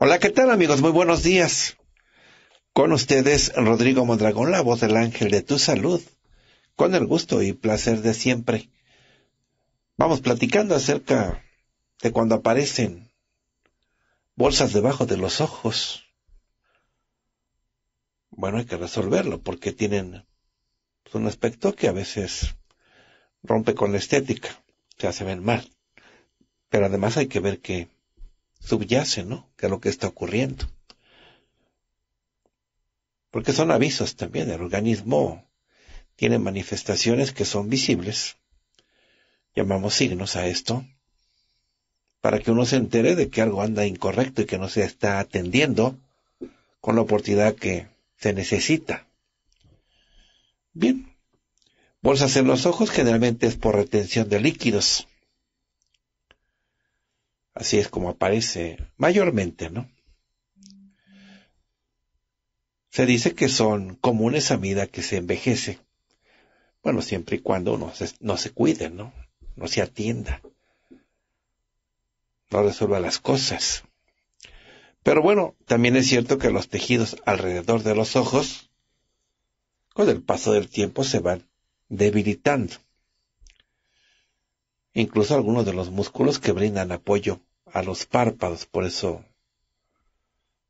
Hola, ¿qué tal amigos? Muy buenos días. Con ustedes Rodrigo Mondragón, la voz del ángel de tu salud, con el gusto y placer de siempre. Vamos platicando acerca de cuando aparecen bolsas debajo de los ojos. Bueno, hay que resolverlo porque tienen pues, un aspecto que a veces rompe con la estética, o sea, se ven mal. Pero además hay que ver que subyace, ¿no? Que es lo que está ocurriendo. Porque son avisos también, el organismo tiene manifestaciones que son visibles, llamamos signos a esto, para que uno se entere de que algo anda incorrecto y que no se está atendiendo con la oportunidad que se necesita. Bien, bolsas en los ojos generalmente es por retención de líquidos. Así es como aparece mayormente, ¿no? Se dice que son comunes a medida que se envejece. Bueno, siempre y cuando uno no se cuide, ¿no? No se atienda. No resuelva las cosas. Pero bueno, también es cierto que los tejidos alrededor de los ojos, con el paso del tiempo, se van debilitando. Incluso algunos de los músculos que brindan apoyo a los párpados, por eso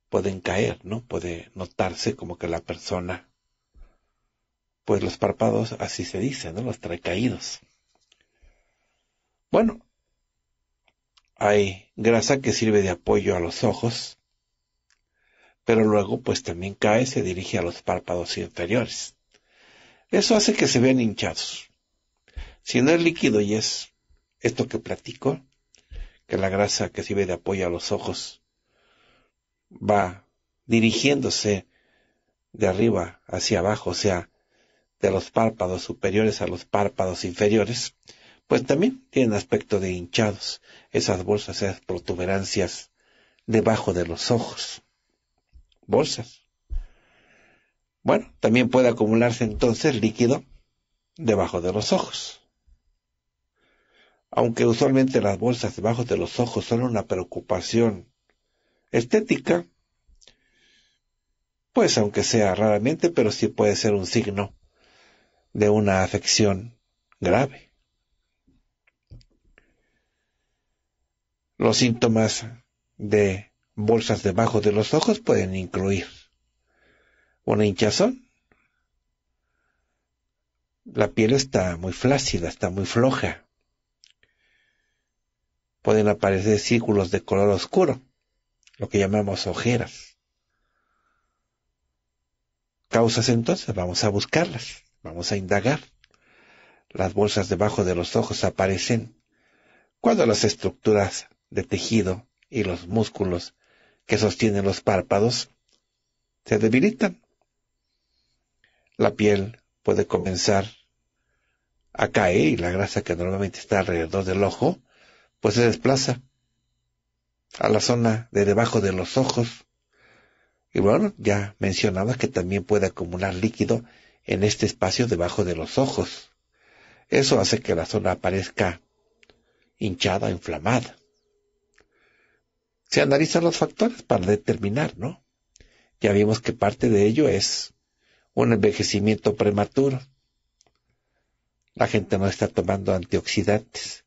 pueden caer, ¿no? Puede notarse como que la persona, pues los párpados, así se dice, ¿no? Los trae caídos. Bueno, hay grasa que sirve de apoyo a los ojos, pero luego pues también cae, se dirige a los párpados inferiores. Eso hace que se vean hinchados. Si no es líquido y es esto que platico, que la grasa que sirve de apoyo a los ojos va dirigiéndose de arriba hacia abajo, o sea, de los párpados superiores a los párpados inferiores, pues también tienen aspecto de hinchados, esas bolsas, esas protuberancias debajo de los ojos. Bolsas. Bueno, también puede acumularse entonces líquido debajo de los ojos aunque usualmente las bolsas debajo de los ojos son una preocupación estética, pues aunque sea raramente, pero sí puede ser un signo de una afección grave. Los síntomas de bolsas debajo de los ojos pueden incluir una hinchazón. La piel está muy flácida, está muy floja pueden aparecer círculos de color oscuro, lo que llamamos ojeras. Causas entonces, vamos a buscarlas, vamos a indagar. Las bolsas debajo de los ojos aparecen cuando las estructuras de tejido y los músculos que sostienen los párpados se debilitan. La piel puede comenzar a caer y la grasa que normalmente está alrededor del ojo pues se desplaza a la zona de debajo de los ojos. Y bueno, ya mencionaba que también puede acumular líquido en este espacio debajo de los ojos. Eso hace que la zona aparezca hinchada, inflamada. Se analizan los factores para determinar, ¿no? Ya vimos que parte de ello es un envejecimiento prematuro. La gente no está tomando antioxidantes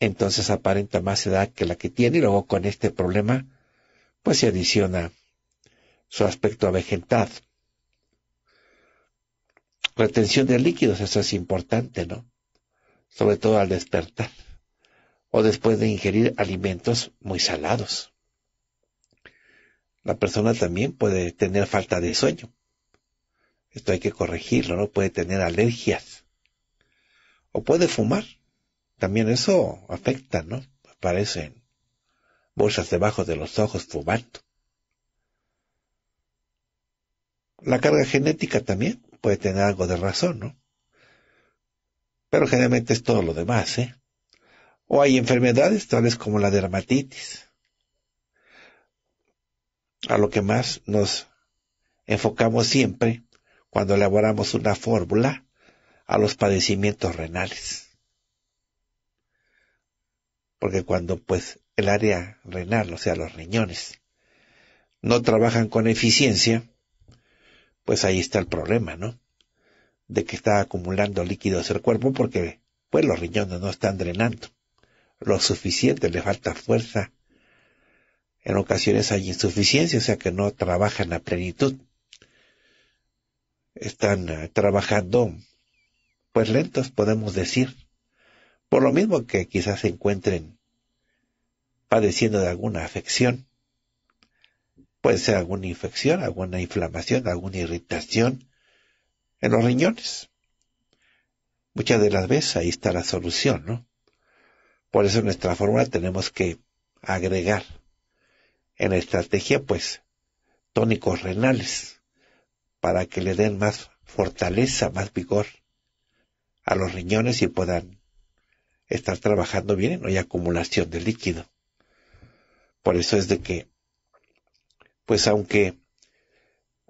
entonces aparenta más edad que la que tiene y luego con este problema pues se adiciona su aspecto avejentado. Retención de líquidos, eso es importante, ¿no? Sobre todo al despertar o después de ingerir alimentos muy salados. La persona también puede tener falta de sueño. Esto hay que corregirlo, ¿no? Puede tener alergias. O puede fumar. También eso afecta, ¿no? Aparecen bolsas debajo de los ojos fumando. La carga genética también puede tener algo de razón, ¿no? Pero generalmente es todo lo demás, ¿eh? O hay enfermedades tales como la dermatitis, a lo que más nos enfocamos siempre cuando elaboramos una fórmula a los padecimientos renales porque cuando pues el área renal, o sea, los riñones, no trabajan con eficiencia, pues ahí está el problema, ¿no? De que está acumulando líquidos el cuerpo porque pues los riñones no están drenando lo suficiente, le falta fuerza. En ocasiones hay insuficiencia, o sea que no trabajan a plenitud. Están eh, trabajando pues lentos, podemos decir por lo mismo que quizás se encuentren padeciendo de alguna afección. Puede ser alguna infección, alguna inflamación, alguna irritación en los riñones. Muchas de las veces ahí está la solución, ¿no? Por eso en nuestra fórmula tenemos que agregar en la estrategia, pues, tónicos renales para que le den más fortaleza, más vigor a los riñones y puedan estar trabajando bien, no hay acumulación de líquido. Por eso es de que, pues aunque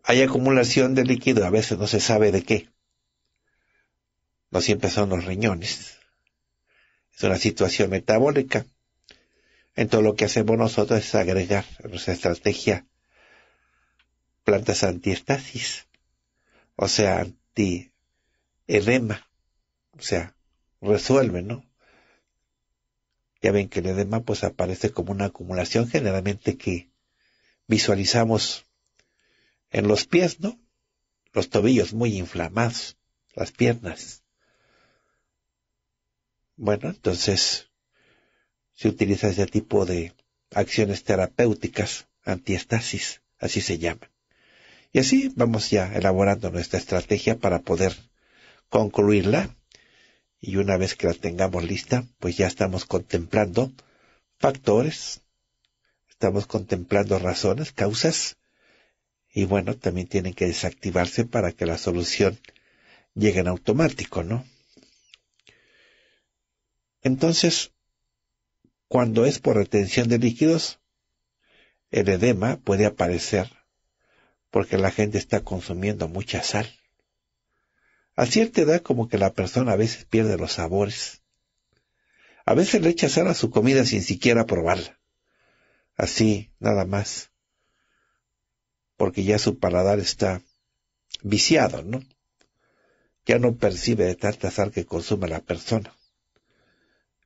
hay acumulación de líquido, a veces no se sabe de qué. No siempre son los riñones. Es una situación metabólica. Entonces lo que hacemos nosotros es agregar nuestra estrategia plantas antiestasis, o sea, anti-erema. o sea, resuelve, ¿no? Ya ven que el edema pues aparece como una acumulación generalmente que visualizamos en los pies, ¿no? Los tobillos muy inflamados, las piernas. Bueno, entonces se utiliza ese tipo de acciones terapéuticas, antiestasis, así se llama. Y así vamos ya elaborando nuestra estrategia para poder concluirla y una vez que la tengamos lista, pues ya estamos contemplando factores, estamos contemplando razones, causas, y bueno, también tienen que desactivarse para que la solución llegue en automático, ¿no? Entonces, cuando es por retención de líquidos, el edema puede aparecer porque la gente está consumiendo mucha sal. A cierta edad como que la persona a veces pierde los sabores. A veces le echa sal a su comida sin siquiera probarla. Así, nada más. Porque ya su paladar está viciado, ¿no? Ya no percibe de tanta sal que consume la persona.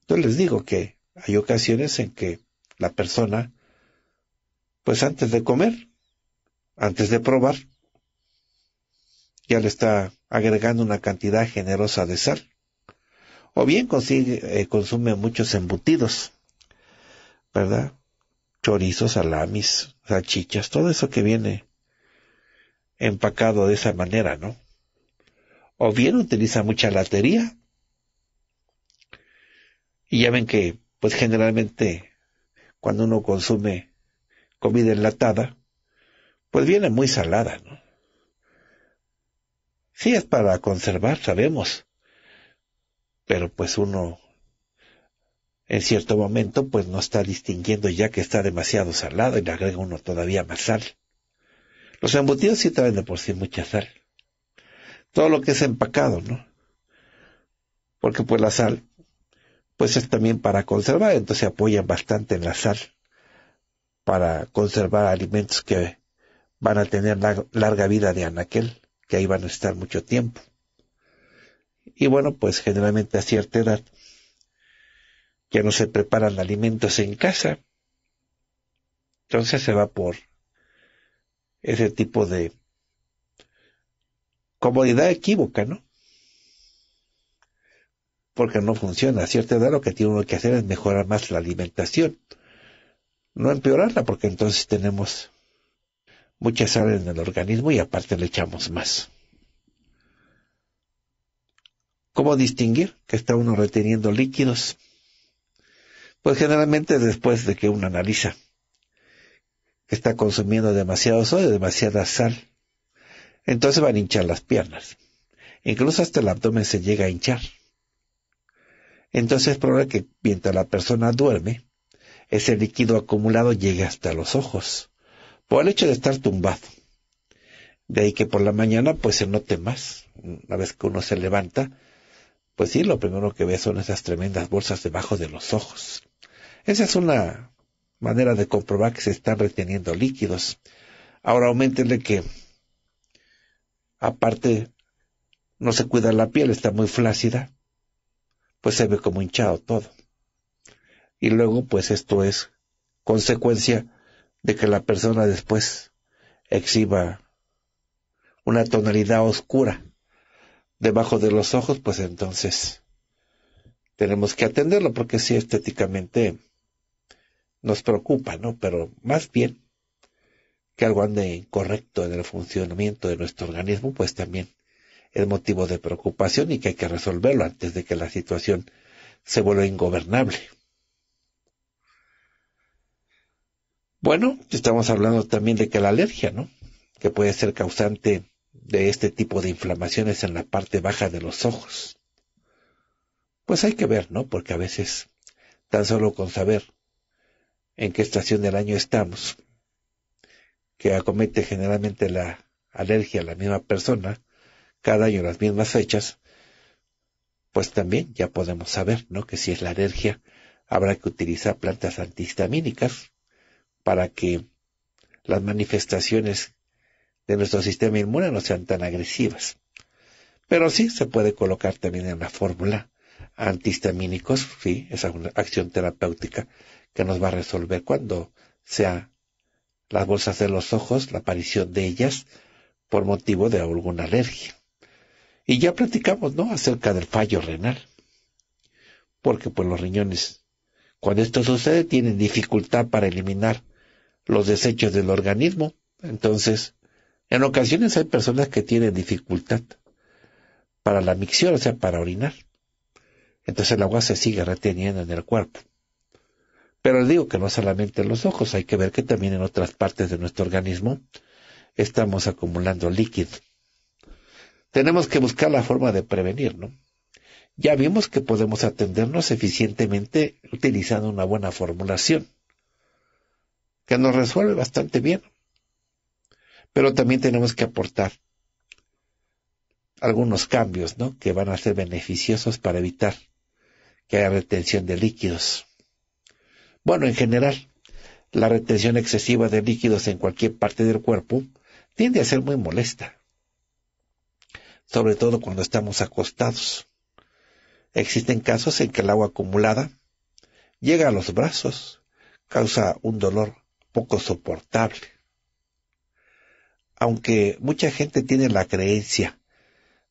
Entonces les digo que hay ocasiones en que la persona, pues antes de comer, antes de probar, ya le está agregando una cantidad generosa de sal. O bien consigue, eh, consume muchos embutidos, ¿verdad? Chorizos, salamis, salchichas, todo eso que viene empacado de esa manera, ¿no? O bien utiliza mucha latería. Y ya ven que, pues generalmente, cuando uno consume comida enlatada, pues viene muy salada, ¿no? Sí, es para conservar, sabemos. Pero pues uno, en cierto momento, pues no está distinguiendo ya que está demasiado salado y le agrega uno todavía más sal. Los embutidos sí traen de por sí mucha sal. Todo lo que es empacado, ¿no? Porque pues la sal, pues es también para conservar, entonces apoya apoyan bastante en la sal para conservar alimentos que van a tener larga vida de anaquel que ahí van a estar mucho tiempo. Y bueno, pues generalmente a cierta edad ya no se preparan alimentos en casa. Entonces se va por ese tipo de comodidad equívoca, ¿no? Porque no funciona. A cierta edad lo que tiene uno que hacer es mejorar más la alimentación. No empeorarla, porque entonces tenemos mucha sal en el organismo y aparte le echamos más. ¿Cómo distinguir que está uno reteniendo líquidos? Pues generalmente después de que uno analiza que está consumiendo demasiado sodio, demasiada sal, entonces van a hinchar las piernas. Incluso hasta el abdomen se llega a hinchar. Entonces es probable que mientras la persona duerme, ese líquido acumulado llegue hasta los ojos por el hecho de estar tumbado. De ahí que por la mañana pues se note más. Una vez que uno se levanta, pues sí, lo primero que ve son esas tremendas bolsas debajo de los ojos. Esa es una manera de comprobar que se están reteniendo líquidos. Ahora de que, aparte, no se cuida la piel, está muy flácida, pues se ve como hinchado todo. Y luego, pues esto es consecuencia de que la persona después exhiba una tonalidad oscura debajo de los ojos, pues entonces tenemos que atenderlo porque sí estéticamente nos preocupa, ¿no? Pero más bien que algo ande incorrecto en el funcionamiento de nuestro organismo, pues también es motivo de preocupación y que hay que resolverlo antes de que la situación se vuelva ingobernable. Bueno, estamos hablando también de que la alergia, ¿no? Que puede ser causante de este tipo de inflamaciones en la parte baja de los ojos. Pues hay que ver, ¿no? Porque a veces tan solo con saber en qué estación del año estamos, que acomete generalmente la alergia a la misma persona, cada año las mismas fechas, pues también ya podemos saber, ¿no? Que si es la alergia, habrá que utilizar plantas antihistamínicas para que las manifestaciones de nuestro sistema inmune no sean tan agresivas. Pero sí se puede colocar también en la fórmula antihistamínicos, sí, esa es una acción terapéutica que nos va a resolver cuando sea las bolsas de los ojos, la aparición de ellas por motivo de alguna alergia. Y ya platicamos, ¿no?, acerca del fallo renal. Porque pues los riñones, cuando esto sucede, tienen dificultad para eliminar los desechos del organismo. Entonces, en ocasiones hay personas que tienen dificultad para la micción, o sea, para orinar. Entonces el agua se sigue reteniendo en el cuerpo. Pero les digo que no solamente en los ojos, hay que ver que también en otras partes de nuestro organismo estamos acumulando líquido. Tenemos que buscar la forma de prevenir, ¿no? Ya vimos que podemos atendernos eficientemente utilizando una buena formulación que nos resuelve bastante bien. Pero también tenemos que aportar algunos cambios, ¿no? Que van a ser beneficiosos para evitar que haya retención de líquidos. Bueno, en general, la retención excesiva de líquidos en cualquier parte del cuerpo tiende a ser muy molesta, sobre todo cuando estamos acostados. Existen casos en que el agua acumulada llega a los brazos, causa un dolor poco soportable. Aunque mucha gente tiene la creencia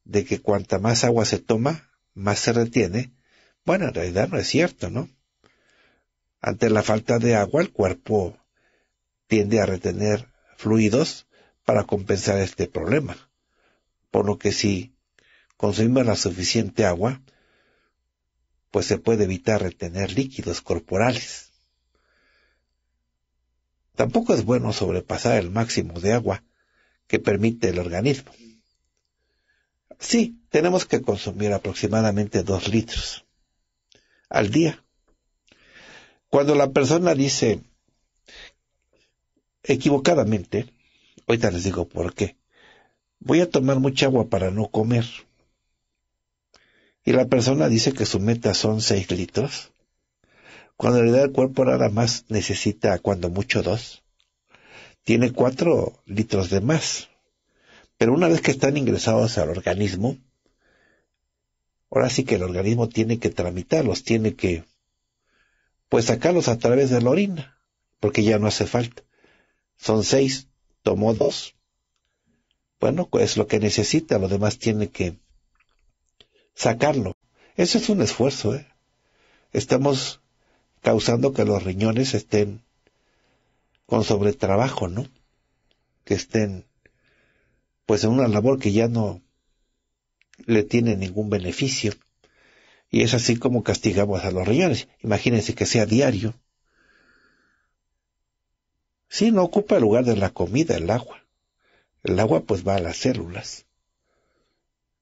de que cuanta más agua se toma, más se retiene, bueno, en realidad no es cierto, ¿no? Ante la falta de agua, el cuerpo tiende a retener fluidos para compensar este problema. Por lo que si consumimos la suficiente agua, pues se puede evitar retener líquidos corporales. Tampoco es bueno sobrepasar el máximo de agua que permite el organismo. Sí, tenemos que consumir aproximadamente dos litros al día. Cuando la persona dice equivocadamente, ahorita les digo por qué, voy a tomar mucha agua para no comer. Y la persona dice que su meta son seis litros. Cuando en realidad el cuerpo nada más necesita, cuando mucho, dos. Tiene cuatro litros de más. Pero una vez que están ingresados al organismo, ahora sí que el organismo tiene que tramitarlos, tiene que, pues, sacarlos a través de la orina, porque ya no hace falta. Son seis, tomó dos. Bueno, pues lo que necesita, lo demás tiene que sacarlo. Eso es un esfuerzo. ¿eh? Estamos causando que los riñones estén con sobretrabajo, ¿no? Que estén pues en una labor que ya no le tiene ningún beneficio. Y es así como castigamos a los riñones. Imagínense que sea diario. Sí, no ocupa el lugar de la comida, el agua. El agua pues va a las células.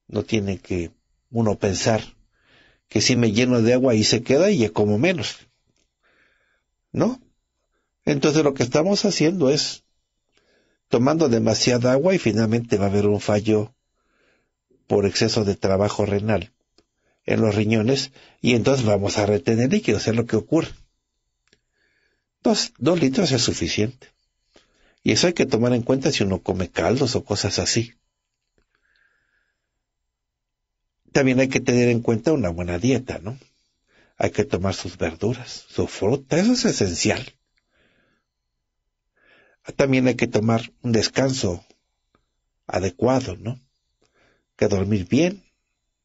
No tiene que uno pensar que si me lleno de agua y se queda y como menos. No. Entonces lo que estamos haciendo es tomando demasiada agua y finalmente va a haber un fallo por exceso de trabajo renal en los riñones y entonces vamos a retener líquidos, es lo que ocurre. dos litros es suficiente. Y eso hay que tomar en cuenta si uno come caldos o cosas así. También hay que tener en cuenta una buena dieta, ¿no? hay que tomar sus verduras, su fruta, eso es esencial. También hay que tomar un descanso adecuado, ¿no? Que dormir bien,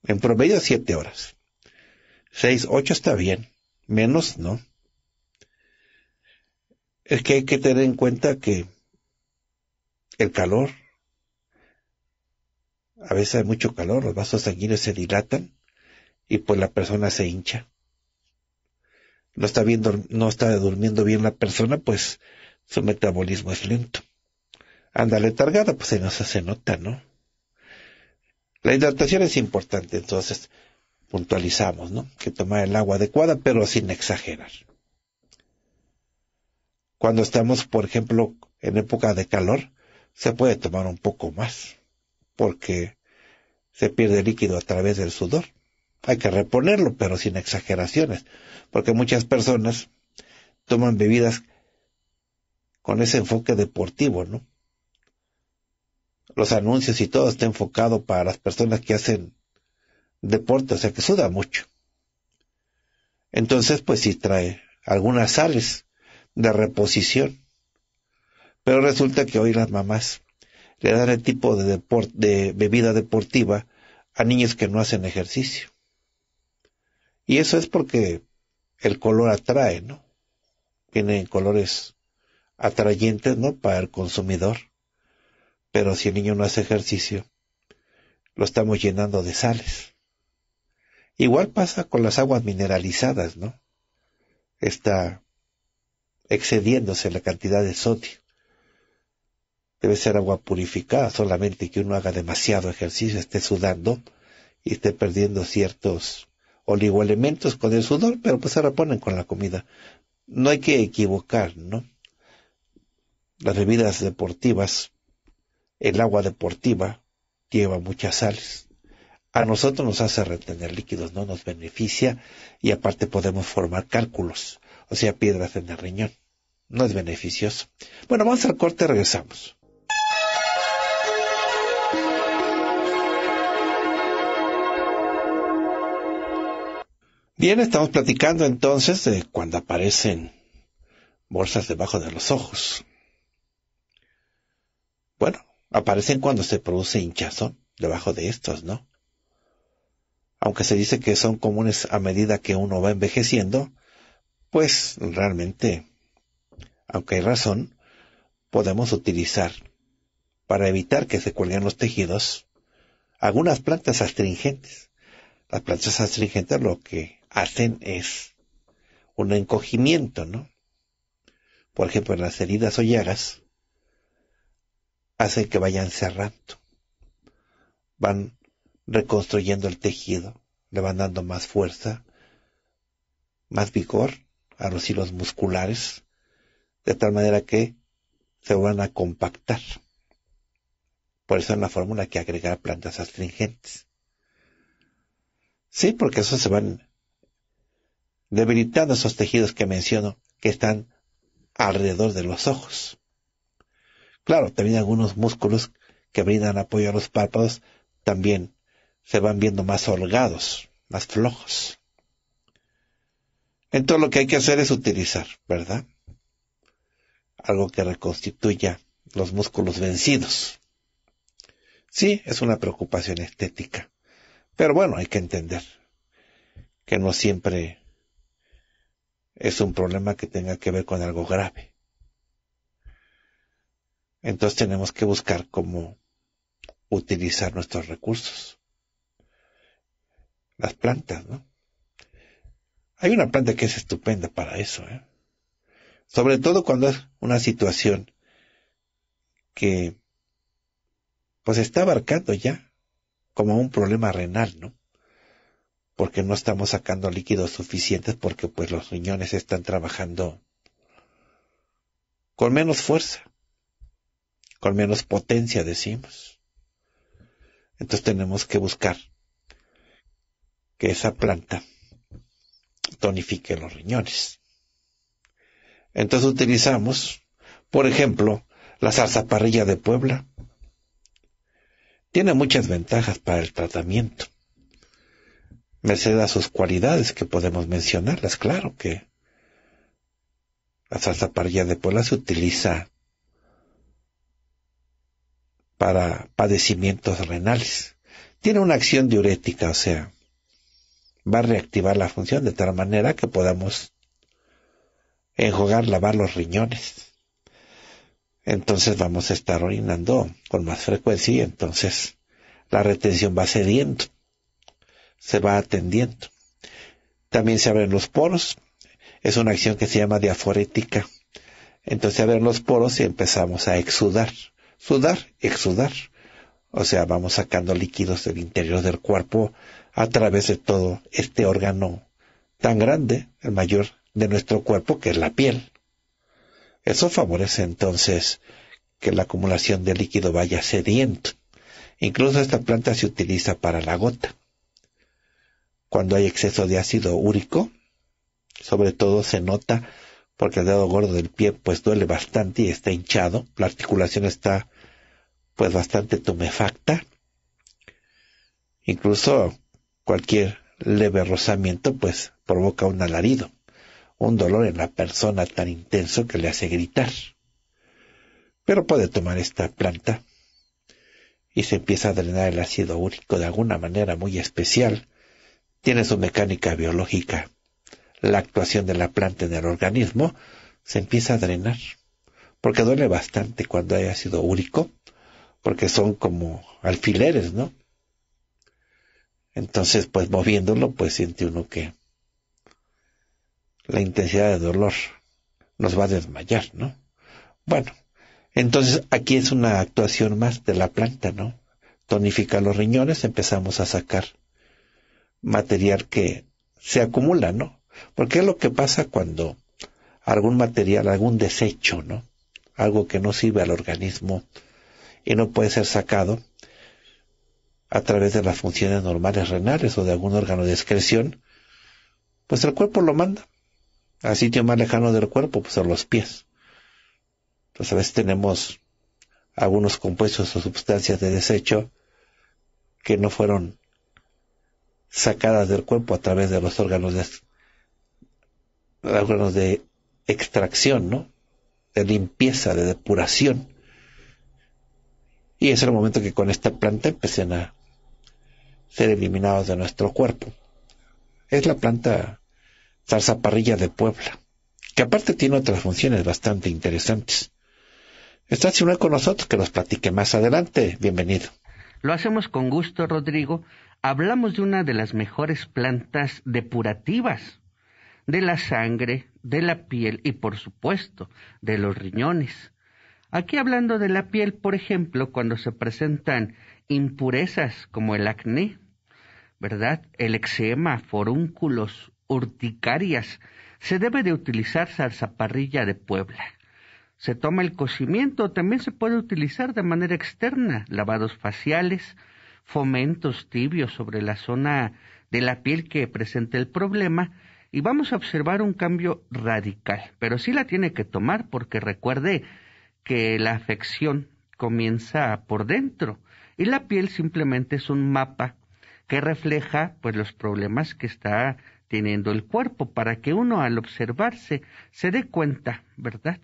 en promedio siete horas. Seis, ocho está bien, menos no. Es que hay que tener en cuenta que el calor, a veces hay mucho calor, los vasos sanguíneos se dilatan y pues la persona se hincha no está, bien, no está durmiendo bien la persona, pues su metabolismo es lento. Anda letargada, pues se nos hace nota, ¿no? La hidratación es importante, entonces puntualizamos, ¿no? Que tomar el agua adecuada, pero sin exagerar. Cuando estamos, por ejemplo, en época de calor, se puede tomar un poco más, porque se pierde líquido a través del sudor. Hay que reponerlo, pero sin exageraciones, porque muchas personas toman bebidas con ese enfoque deportivo, ¿no? Los anuncios y todo está enfocado para las personas que hacen deporte, o sea que suda mucho. Entonces, pues sí trae algunas sales de reposición. Pero resulta que hoy las mamás le dan el tipo de, de bebida deportiva a niños que no hacen ejercicio. Y eso es porque el color atrae, ¿no? Tiene colores atrayentes, ¿no? Para el consumidor. Pero si el niño no hace ejercicio, lo estamos llenando de sales. Igual pasa con las aguas mineralizadas, ¿no? Está excediéndose la cantidad de sodio. Debe ser agua purificada, solamente que uno haga demasiado ejercicio, esté sudando y esté perdiendo ciertos oligoelementos con el sudor, pero pues se reponen con la comida. No hay que equivocar, ¿no? Las bebidas deportivas, el agua deportiva, lleva muchas sales. A nosotros nos hace retener líquidos, no nos beneficia y aparte podemos formar cálculos, o sea, piedras en el riñón. No es beneficioso. Bueno, vamos al corte, regresamos. Bien, estamos platicando entonces de cuando aparecen bolsas debajo de los ojos. Bueno, aparecen cuando se produce hinchazón debajo de estos, ¿no? Aunque se dice que son comunes a medida que uno va envejeciendo, pues realmente, aunque hay razón, podemos utilizar para evitar que se cuelguen los tejidos algunas plantas astringentes. Las plantas astringentes lo que hacen es un encogimiento, ¿no? Por ejemplo, en las heridas o llagas, hacen que vayan cerrando, van reconstruyendo el tejido, le van dando más fuerza, más vigor a los hilos musculares, de tal manera que se van a compactar. Por eso es una fórmula que agregar plantas astringentes. Sí, porque eso se van debilitando esos tejidos que menciono que están alrededor de los ojos. Claro, también algunos músculos que brindan apoyo a los párpados también se van viendo más holgados, más flojos. Entonces lo que hay que hacer es utilizar, ¿verdad? Algo que reconstituya los músculos vencidos. Sí, es una preocupación estética. Pero bueno, hay que entender que no siempre es un problema que tenga que ver con algo grave. Entonces tenemos que buscar cómo utilizar nuestros recursos. Las plantas, ¿no? Hay una planta que es estupenda para eso, ¿eh? Sobre todo cuando es una situación que pues está abarcando ya como un problema renal, ¿no? porque no estamos sacando líquidos suficientes porque pues los riñones están trabajando con menos fuerza, con menos potencia decimos. Entonces tenemos que buscar que esa planta tonifique los riñones. Entonces utilizamos, por ejemplo, la salsa parrilla de Puebla. Tiene muchas ventajas para el tratamiento merced a sus cualidades que podemos mencionarlas, claro que la salsa parrilla de pola se utiliza para padecimientos renales. Tiene una acción diurética, o sea, va a reactivar la función de tal manera que podamos enjuagar, lavar los riñones. Entonces vamos a estar orinando con más frecuencia y entonces la retención va cediendo se va atendiendo. También se abren los poros. Es una acción que se llama diaforética. Entonces se abren los poros y empezamos a exudar. Sudar, exudar. O sea, vamos sacando líquidos del interior del cuerpo a través de todo este órgano tan grande, el mayor de nuestro cuerpo, que es la piel. Eso favorece entonces que la acumulación de líquido vaya sediento. Incluso esta planta se utiliza para la gota cuando hay exceso de ácido úrico. Sobre todo se nota porque el dedo gordo del pie pues duele bastante y está hinchado. La articulación está pues bastante tumefacta. Incluso cualquier leve rozamiento pues provoca un alarido, un dolor en la persona tan intenso que le hace gritar. Pero puede tomar esta planta y se empieza a drenar el ácido úrico de alguna manera muy especial tiene su mecánica biológica. La actuación de la planta en el organismo se empieza a drenar, porque duele bastante cuando hay ácido úrico, porque son como alfileres, ¿no? Entonces, pues moviéndolo, pues siente uno que la intensidad de dolor nos va a desmayar, ¿no? Bueno, entonces aquí es una actuación más de la planta, ¿no? Tonifica los riñones, empezamos a sacar material que se acumula, ¿no? Porque es lo que pasa cuando algún material, algún desecho, ¿no? Algo que no sirve al organismo y no puede ser sacado a través de las funciones normales renales o de algún órgano de excreción, pues el cuerpo lo manda al sitio más lejano del cuerpo, pues a los pies. Entonces pues a veces tenemos algunos compuestos o sustancias de desecho que no fueron sacadas del cuerpo a través de los órganos de, de extracción, ¿no? De limpieza, de depuración. Y es el momento que con esta planta empiecen a ser eliminados de nuestro cuerpo. Es la planta zarzaparrilla de Puebla, que aparte tiene otras funciones bastante interesantes. Está no con nosotros, que nos platique más adelante. Bienvenido. Lo hacemos con gusto, Rodrigo, hablamos de una de las mejores plantas depurativas de la sangre, de la piel y por supuesto de los riñones. Aquí hablando de la piel, por ejemplo, cuando se presentan impurezas como el acné, ¿verdad? El eczema, forúnculos, urticarias, se debe de utilizar zarzaparrilla de Puebla. Se toma el cocimiento, también se puede utilizar de manera externa, lavados faciales, fomentos tibios sobre la zona de la piel que presenta el problema y vamos a observar un cambio radical, pero sí la tiene que tomar porque recuerde que la afección comienza por dentro y la piel simplemente es un mapa que refleja pues los problemas que está teniendo el cuerpo para que uno al observarse se dé cuenta, ¿verdad?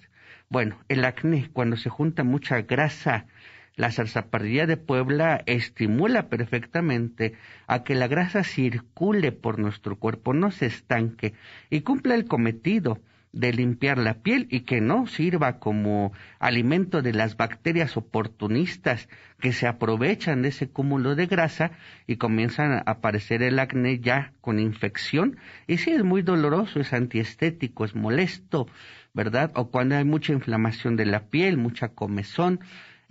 Bueno, el acné cuando se junta mucha grasa la zarzaparrilla de Puebla estimula perfectamente a que la grasa circule por nuestro cuerpo, no se estanque y cumpla el cometido de limpiar la piel y que no sirva como alimento de las bacterias oportunistas que se aprovechan de ese cúmulo de grasa y comienzan a aparecer el acné ya con infección. Y sí, es muy doloroso, es antiestético, es molesto, ¿verdad? O cuando hay mucha inflamación de la piel, mucha comezón,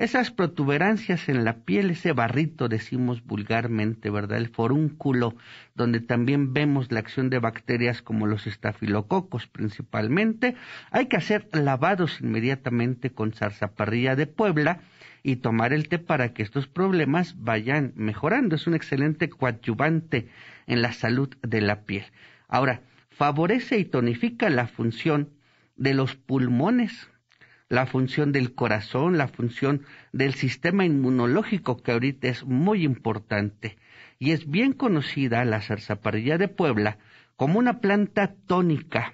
esas protuberancias en la piel, ese barrito, decimos vulgarmente, ¿verdad? El forúnculo, donde también vemos la acción de bacterias como los estafilococos principalmente, hay que hacer lavados inmediatamente con zarzaparrilla de Puebla y tomar el té para que estos problemas vayan mejorando. Es un excelente coadyuvante en la salud de la piel. Ahora, favorece y tonifica la función de los pulmones la función del corazón, la función del sistema inmunológico, que ahorita es muy importante. Y es bien conocida la zarzaparrilla de Puebla como una planta tónica.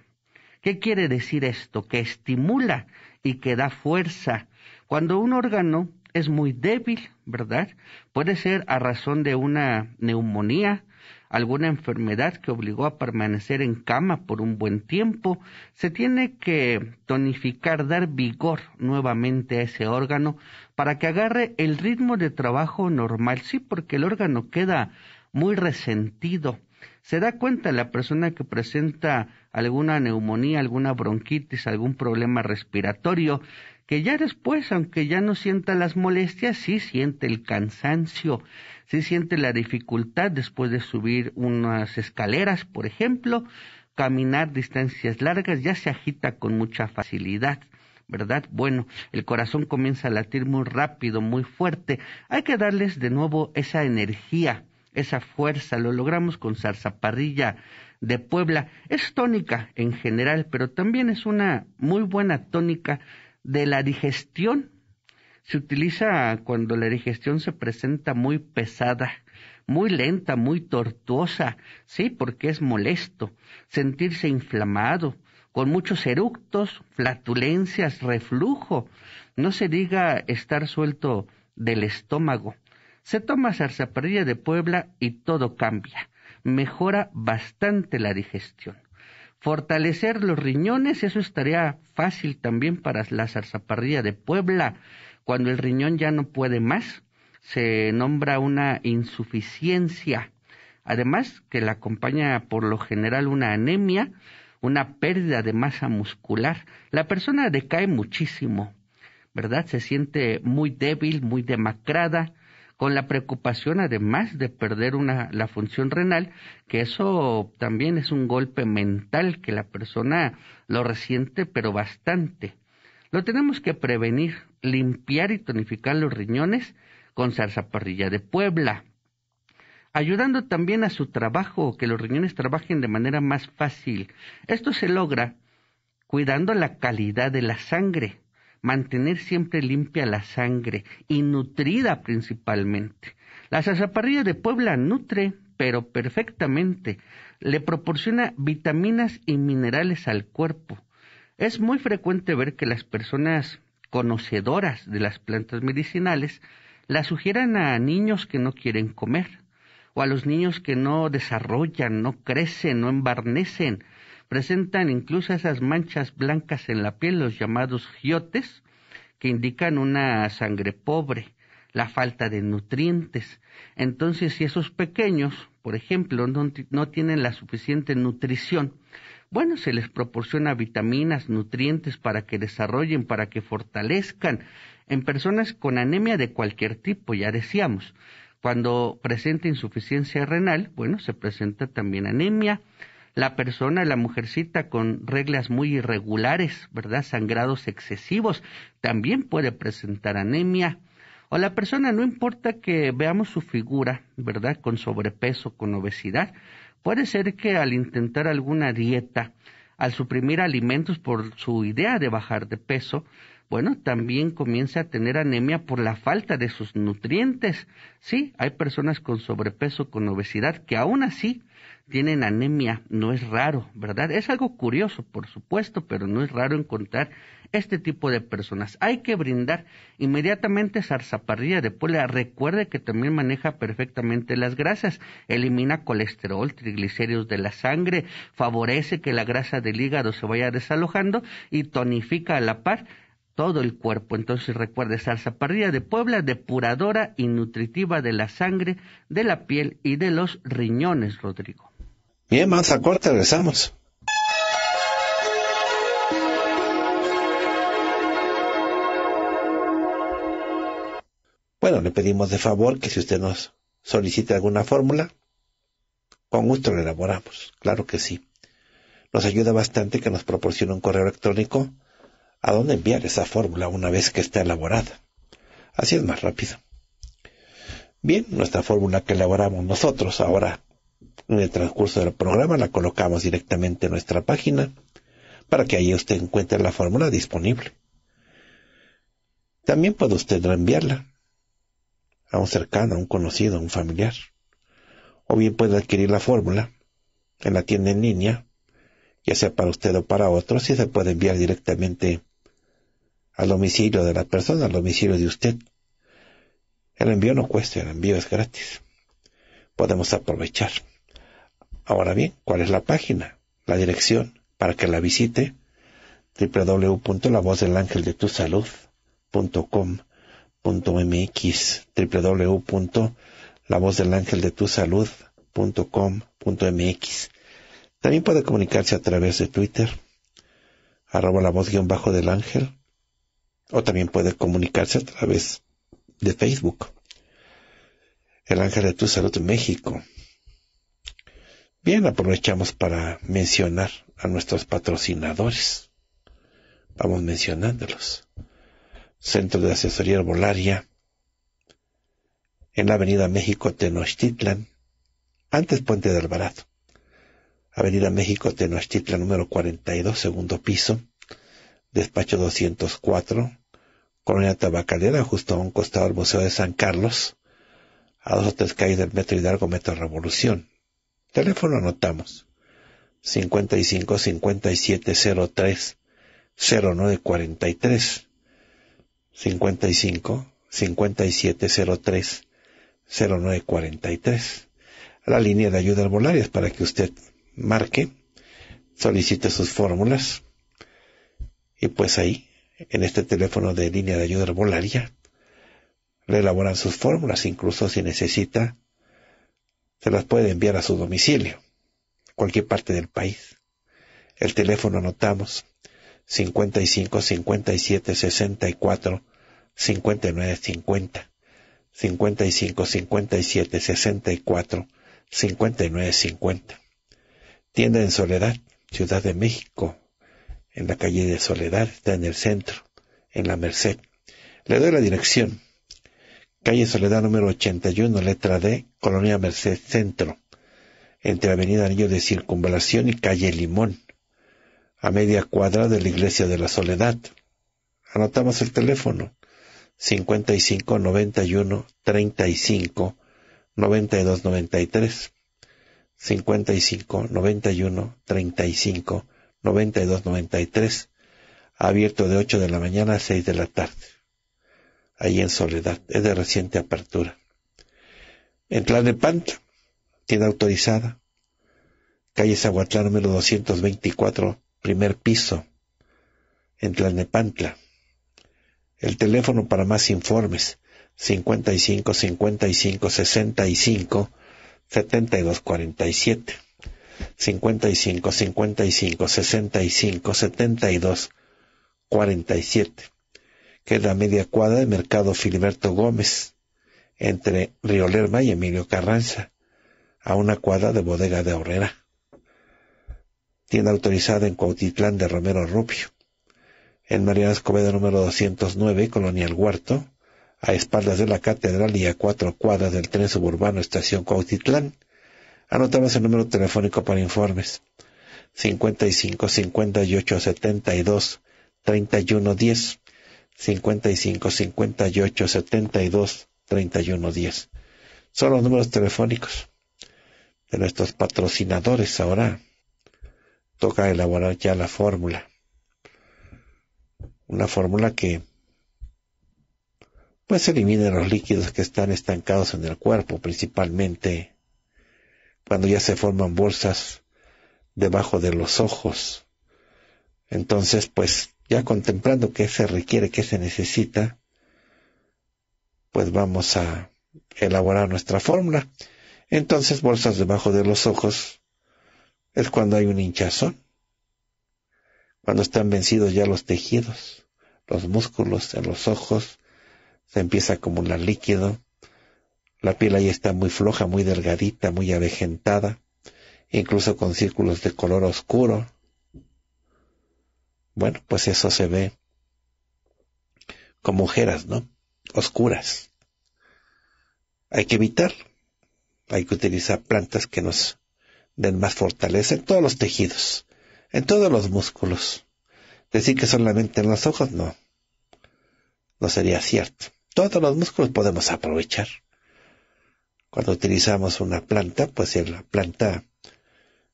¿Qué quiere decir esto? Que estimula y que da fuerza. Cuando un órgano es muy débil, ¿verdad? Puede ser a razón de una neumonía, alguna enfermedad que obligó a permanecer en cama por un buen tiempo, se tiene que tonificar, dar vigor nuevamente a ese órgano para que agarre el ritmo de trabajo normal. Sí, porque el órgano queda muy resentido. Se da cuenta la persona que presenta alguna neumonía, alguna bronquitis, algún problema respiratorio, que ya después, aunque ya no sienta las molestias, sí siente el cansancio, sí siente la dificultad después de subir unas escaleras, por ejemplo, caminar distancias largas, ya se agita con mucha facilidad. ¿verdad? Bueno, el corazón comienza a latir muy rápido, muy fuerte. Hay que darles de nuevo esa energía, esa fuerza. Lo logramos con zarzaparrilla de Puebla. Es tónica en general, pero también es una muy buena tónica de la digestión. Se utiliza cuando la digestión se presenta muy pesada, muy lenta, muy tortuosa, sí, porque es molesto, sentirse inflamado, con muchos eructos, flatulencias, reflujo, no se diga estar suelto del estómago. Se toma zarzaparrilla de Puebla y todo cambia. Mejora bastante la digestión. Fortalecer los riñones, eso estaría fácil también para la zarzaparrilla de Puebla. Cuando el riñón ya no puede más, se nombra una insuficiencia. Además, que la acompaña por lo general una anemia, una pérdida de masa muscular. La persona decae muchísimo, ¿verdad? Se siente muy débil, muy demacrada, con la preocupación además de perder la función renal, que eso también es un golpe mental que la persona lo resiente, pero bastante. Lo tenemos que prevenir, limpiar y tonificar los riñones con zarzaparrilla de Puebla, ayudando también a su trabajo, que los riñones trabajen de manera más fácil. Esto se logra cuidando la calidad de la sangre, mantener siempre limpia la sangre y nutrida principalmente. La azaparrillas de Puebla nutre, pero perfectamente, le proporciona vitaminas y minerales al cuerpo. Es muy frecuente ver que las personas conocedoras de las plantas medicinales las sugieran a niños que no quieren comer o a los niños que no desarrollan, no crecen, no embarnecen, presentan incluso esas manchas blancas en la piel, los llamados giotes, que indican una sangre pobre, la falta de nutrientes. Entonces, si esos pequeños, por ejemplo, no, tienen la suficiente nutrición, bueno, se les proporciona vitaminas, nutrientes para que desarrollen, para que fortalezcan. En personas con anemia de cualquier tipo, ya decíamos, cuando presenta insuficiencia renal, bueno, se presenta también anemia, la persona, la mujercita con reglas muy irregulares, ¿verdad? Sangrados excesivos, también puede presentar anemia. O la persona, no importa que veamos su figura, ¿verdad? Con sobrepeso, con obesidad, puede ser que al intentar alguna dieta, al suprimir alimentos por su idea de bajar de peso, bueno, también comienza a tener anemia por la falta de sus nutrientes. Sí, hay personas con sobrepeso, con obesidad, que aún así tienen anemia, no es raro, ¿verdad? Es algo curioso, por supuesto, pero no es raro encontrar este tipo de personas. Hay que brindar inmediatamente zarzaparrilla de Puebla. Recuerde que también maneja perfectamente las grasas, elimina colesterol, triglicéridos de la sangre, favorece que la grasa del hígado se vaya desalojando y tonifica a la par todo el cuerpo. Entonces recuerde, zarzaparrilla de Puebla, depuradora y nutritiva de la sangre, de la piel y de los riñones, Rodrigo. Bien, vamos a corte, regresamos. Bueno, le pedimos de favor que si usted nos solicite alguna fórmula, con gusto la elaboramos, claro que sí. Nos ayuda bastante que nos proporcione un correo electrónico a dónde enviar esa fórmula una vez que está elaborada. Así es más rápido. Bien, nuestra fórmula que elaboramos nosotros ahora en el transcurso del programa la colocamos directamente en nuestra página para que ahí usted encuentre la fórmula disponible. También puede usted reenviarla a un cercano, a un conocido, a un familiar. O bien puede adquirir la fórmula en la tienda en línea, ya sea para usted o para otro, si se puede enviar directamente al domicilio de la persona, al domicilio de usted. El envío no cuesta, el envío es gratis. Podemos aprovechar. Ahora bien, ¿cuál es la página? La dirección para que la visite www.lavozdelangeldetusalud.com.mx www.lavozdelangeldetusalud.com.mx También puede comunicarse a través de Twitter, arroba la voz guión bajo del ángel, o también puede comunicarse a través de Facebook. El Ángel de Tu Salud México. Bien, aprovechamos para mencionar a nuestros patrocinadores. Vamos mencionándolos. Centro de Asesoría Herbolaria, en la Avenida México Tenochtitlan, antes Puente del Alvarado. Avenida México Tenochtitlan número 42, segundo piso, despacho 204, Colonia Tabacalera, justo a un costado del Museo de San Carlos, a dos o tres calles del Metro Hidalgo, Metro Revolución. Teléfono anotamos. 55 57 5703 0943. 55 5703 0943. La línea de ayuda al es para que usted marque, solicite sus fórmulas y pues ahí, en este teléfono de línea de ayuda herbolaria, le elaboran sus fórmulas, incluso si necesita se las puede enviar a su domicilio, cualquier parte del país. El teléfono anotamos 55 57 64 59 50 55 57 64 59 50. Tienda en Soledad, Ciudad de México, en la calle de Soledad, está en el centro, en la Merced. Le doy la dirección calle Soledad número 81, letra D, Colonia Merced Centro, entre Avenida Anillo de Circunvalación y calle Limón, a media cuadra de la Iglesia de la Soledad. Anotamos el teléfono 55 91 35 92 93 55 91 35 92 93 abierto de 8 de la mañana a 6 de la tarde ahí en Soledad, es de reciente apertura. En Tlanepantla. Tiene autorizada, calle Zahuatlán número 224, primer piso, en Tlanepantla. El teléfono para más informes, 55 55 65 72 47. 55 55 65 72 47 queda media cuadra del mercado Filiberto Gómez, entre Río Lerma y Emilio Carranza, a una cuadra de bodega de Horrera. Tienda autorizada en Cuautitlán de Romero Rupio. en María Escobeda número 209, Colonia El Huerto, a espaldas de la catedral y a cuatro cuadras del tren suburbano Estación Cuautitlán. Anotamos el número telefónico para informes. 55 58 72 31 10 55 58 72 31 10. Son los números telefónicos de nuestros patrocinadores. Ahora toca elaborar ya la fórmula. Una fórmula que pues elimine los líquidos que están estancados en el cuerpo, principalmente cuando ya se forman bolsas debajo de los ojos. Entonces, pues ya contemplando qué se requiere, qué se necesita, pues vamos a elaborar nuestra fórmula. Entonces, bolsas debajo de los ojos es cuando hay un hinchazón, cuando están vencidos ya los tejidos, los músculos en los ojos, se empieza a acumular líquido, la piel ahí está muy floja, muy delgadita, muy avejentada, incluso con círculos de color oscuro, bueno, pues eso se ve como ojeras, ¿no? Oscuras. Hay que evitar. Hay que utilizar plantas que nos den más fortaleza en todos los tejidos, en todos los músculos. Decir que solamente en los ojos no, no sería cierto. Todos los músculos podemos aprovechar. Cuando utilizamos una planta, pues si la planta,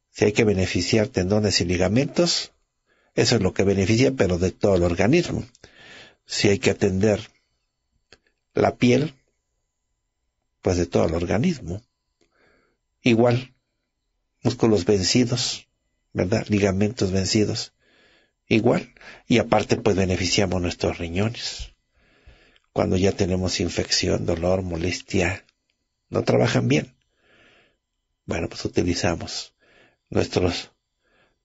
si hay que beneficiar tendones y ligamentos, eso es lo que beneficia, pero de todo el organismo. Si hay que atender la piel, pues de todo el organismo. Igual, músculos vencidos, ¿verdad? Ligamentos vencidos. Igual. Y aparte, pues beneficiamos nuestros riñones. Cuando ya tenemos infección, dolor, molestia, no trabajan bien. Bueno, pues utilizamos nuestros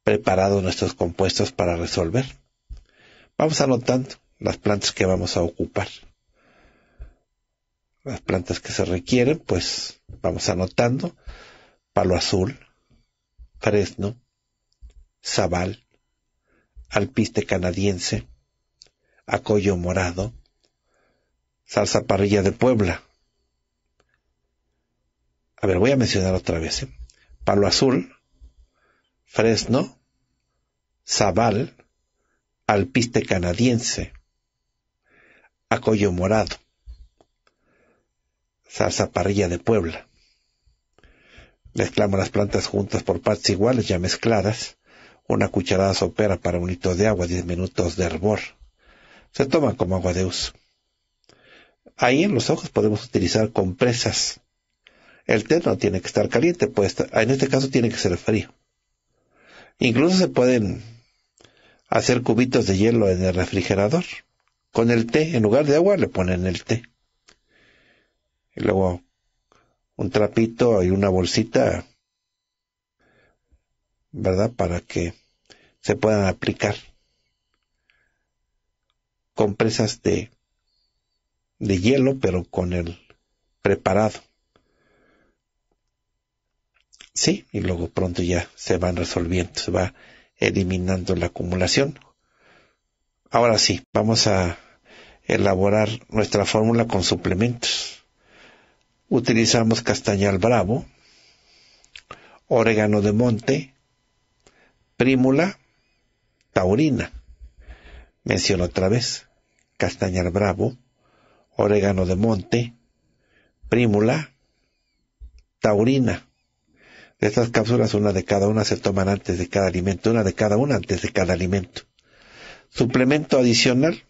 preparado nuestros compuestos para resolver. Vamos anotando las plantas que vamos a ocupar. Las plantas que se requieren, pues vamos anotando. Palo azul, fresno, zabal, alpiste canadiense, acollo morado, salsa parrilla de Puebla. A ver, voy a mencionar otra vez. ¿eh? Palo azul, fresno, Zabal, alpiste canadiense, acollo morado, salsa parrilla de Puebla. Mezclamos las plantas juntas por partes iguales ya mezcladas, una cucharada sopera para un litro de agua, diez minutos de hervor. Se toma como agua de uso. Ahí en los ojos podemos utilizar compresas. El té no tiene que estar caliente, pues en este caso tiene que ser frío. Incluso se pueden hacer cubitos de hielo en el refrigerador. Con el té, en lugar de agua, le ponen el té. Y luego un trapito y una bolsita, ¿verdad? Para que se puedan aplicar compresas de, de hielo, pero con el preparado. Sí, y luego pronto ya se van resolviendo, se va eliminando la acumulación. Ahora sí, vamos a elaborar nuestra fórmula con suplementos. Utilizamos castañal bravo, orégano de monte, primula, taurina. Menciono otra vez, castañal bravo, orégano de monte, primula, taurina estas cápsulas, una de cada una se toman antes de cada alimento, una de cada una antes de cada alimento. Suplemento adicional.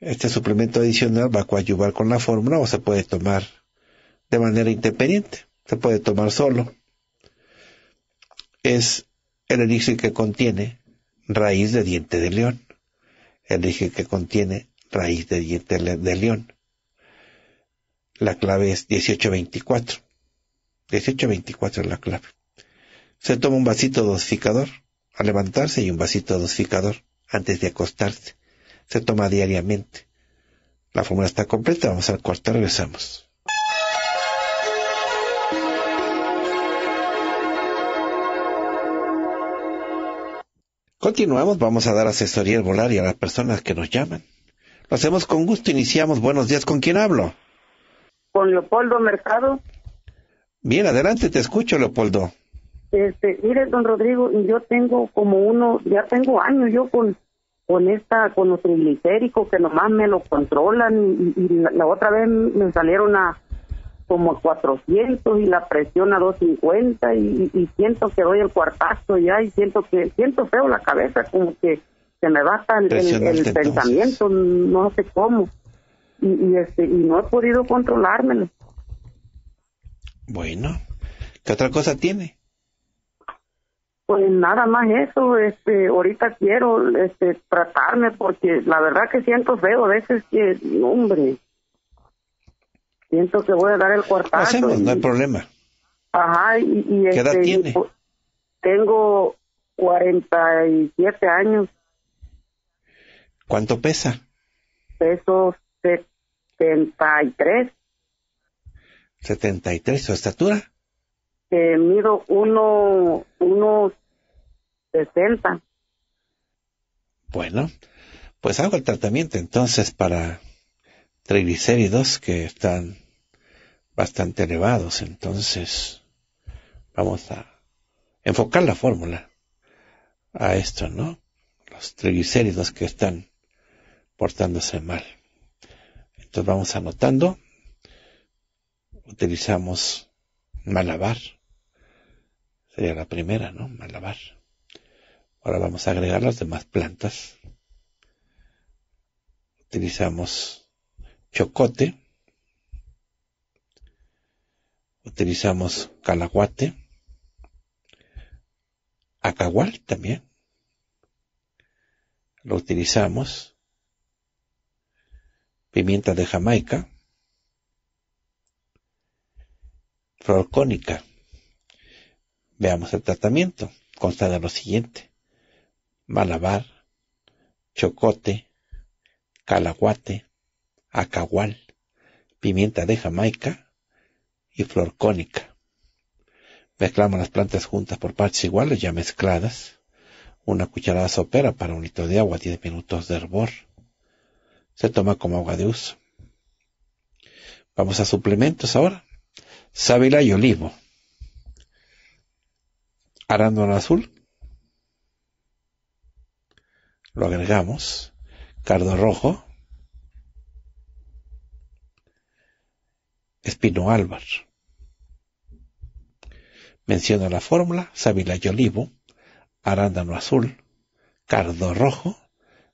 Este suplemento adicional va a coadyuvar con la fórmula o se puede tomar de manera independiente. Se puede tomar solo. Es el elixir que contiene raíz de diente de león. El elixir que contiene raíz de diente de león. La clave es 1824. 18-24 es la clave. Se toma un vasito dosificador al levantarse y un vasito dosificador antes de acostarse. Se toma diariamente. La fórmula está completa, vamos al cuarto, regresamos. Continuamos, vamos a dar asesoría al y a las personas que nos llaman. Lo hacemos con gusto, iniciamos. Buenos días, ¿con quién hablo? Con Leopoldo Mercado. Bien, adelante, te escucho, Leopoldo. Este, mire, don Rodrigo, yo tengo como uno, ya tengo años yo con con esta, con los triglicéridos que nomás me lo controlan y, la, otra vez me salieron a como 400 y la presión a 250 y, siento que doy el cuartazo ya y siento que siento feo la cabeza como que se me baja el, pensamiento no sé cómo y, este y no he podido controlármelo bueno, ¿qué otra cosa tiene? Pues nada más eso, este, ahorita quiero este, tratarme porque la verdad que siento feo a veces que, hombre, siento que voy a dar el cuartazo. no hay problema. Ajá, y, y este, edad tiene? Pues, tengo 47 años. ¿Cuánto pesa? Peso 73. 73, ¿su estatura? Eh, mido uno, 60. Bueno, pues hago el tratamiento entonces para triglicéridos que están bastante elevados, entonces vamos a enfocar la fórmula a esto, ¿no? Los triglicéridos que están portándose mal. Entonces vamos anotando utilizamos malabar. Sería la primera, ¿no? Malabar. Ahora vamos a agregar las demás plantas. Utilizamos chocote. Utilizamos calaguate. Acahual también. Lo utilizamos. Pimienta de Jamaica. Florcónica, Veamos el tratamiento. Consta de lo siguiente. Malabar, chocote, calaguate, acahual, pimienta de Jamaica y flor cónica. Mezclamos las plantas juntas por partes iguales ya mezcladas. Una cucharada sopera para un litro de agua, 10 minutos de hervor. Se toma como agua de uso. Vamos a suplementos ahora. Sabila y olivo. Arándano azul. Lo agregamos. Cardo rojo. Espino álvar. Menciona la fórmula, sabila y olivo, arándano azul, cardo rojo,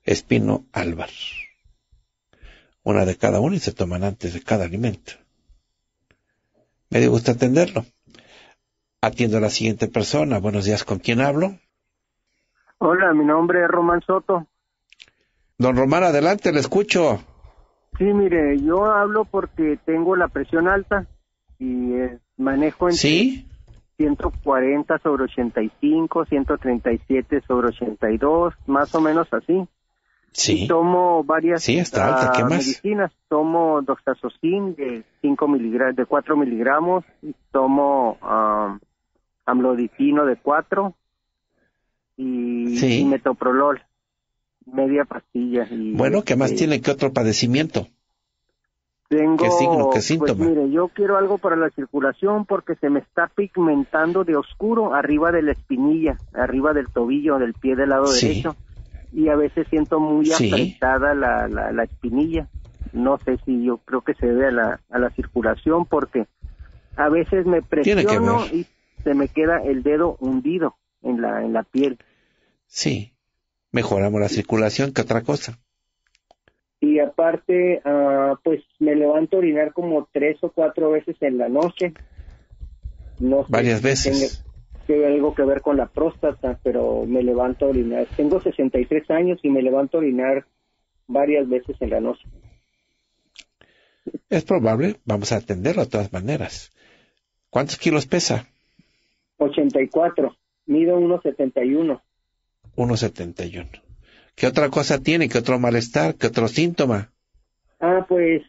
espino álvar. Una de cada una y se toman antes de cada alimento. Me gusta atenderlo. Atiendo a la siguiente persona. Buenos días, ¿con quién hablo? Hola, mi nombre es Román Soto. Don Román, adelante, le escucho. Sí, mire, yo hablo porque tengo la presión alta y eh, manejo en ¿Sí? 140 sobre 85, 137 sobre 82, más o menos así. Sí. Tomo varias sí, está ¿Qué más? medicinas. Tomo doxazosina de 5 miligramos, de 4 miligramos. Y tomo um, amlodipino de 4 y, metoprolol, media pastilla. bueno, ¿qué más este, tiene? que otro padecimiento? Tengo, pues, mire, yo quiero algo para la circulación porque se me está pigmentando de oscuro arriba de la espinilla, arriba del tobillo, del pie del lado derecho y a veces siento muy afectada la, la, espinilla. No sé si yo creo que se debe a la, a la circulación porque a veces me presiono y se me queda el dedo hundido en la, en la piel. Sí, mejoramos la circulación que otra cosa. Y aparte, ah, pues me levanto a orinar como tres o cuatro veces en la noche. No Varias veces que algo que ver con la próstata, pero me levanto a orinar. Tengo 63 años y me levanto a orinar varias veces en la noche. Es probable, vamos a atenderlo de todas maneras. ¿Cuántos kilos pesa? 84, mido 1,71. 1,71. ¿Qué otra cosa tiene? ¿Qué otro malestar? ¿Qué otro síntoma? Ah, pues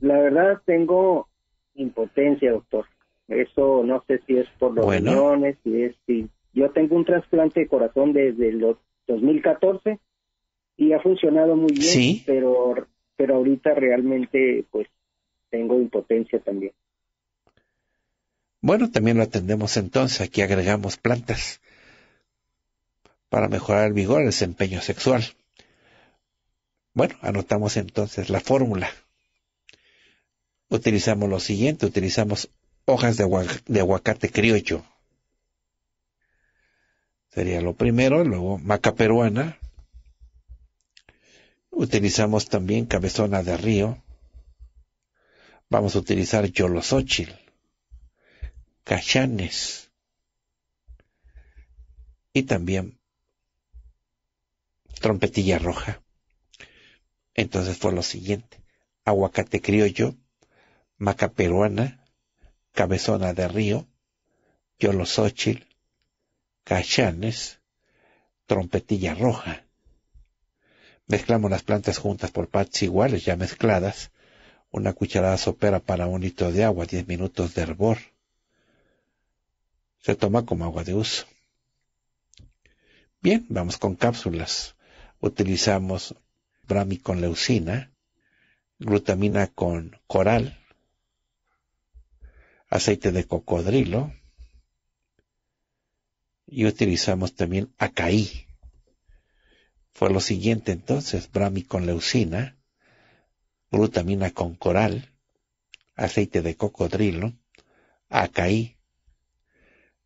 la verdad tengo impotencia, doctor. Eso no sé si es por los riñones, si es si... Yo tengo un trasplante de corazón desde el 2014 y ha funcionado muy bien, pero, pero ahorita realmente pues tengo impotencia también. Bueno, también lo atendemos entonces, aquí agregamos plantas para mejorar el vigor, el desempeño sexual. Bueno, anotamos entonces la fórmula. Utilizamos lo siguiente, utilizamos hojas de, aguacate criollo. Sería lo primero, luego maca peruana. Utilizamos también cabezona de río. Vamos a utilizar yolosóchil, cachanes y también trompetilla roja. Entonces fue lo siguiente. Aguacate criollo, maca peruana, Cabezona de Río, Yolosochil, Cachanes, Trompetilla Roja. Mezclamos las plantas juntas por partes iguales, ya mezcladas, una cucharada sopera para un litro de agua, 10 minutos de hervor. Se toma como agua de uso. Bien, vamos con cápsulas. Utilizamos brami con leucina, glutamina con coral, aceite de cocodrilo y utilizamos también acaí. Fue lo siguiente entonces, brami con leucina, glutamina con coral, aceite de cocodrilo, acaí.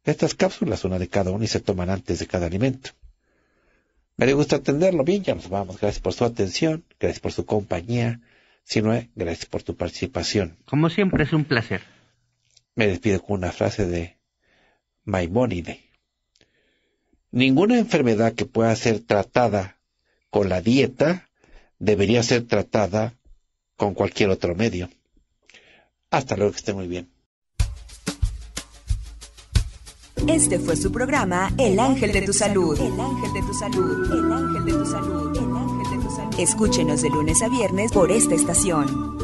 Estas cápsulas, una de cada una, y se toman antes de cada alimento. Me gusta atenderlo. Bien, ya nos vamos. Gracias por su atención, gracias por su compañía. Si no gracias por tu participación. Como siempre, es un placer. Me despido con una frase de Maimónide. Ninguna enfermedad que pueda ser tratada con la dieta debería ser tratada con cualquier otro medio. Hasta luego, que esté muy bien. Este fue su programa El Ángel de tu Salud. El Ángel de tu Salud. El Ángel de tu Salud. El Ángel de tu Salud. Escúchenos de lunes a viernes por esta estación.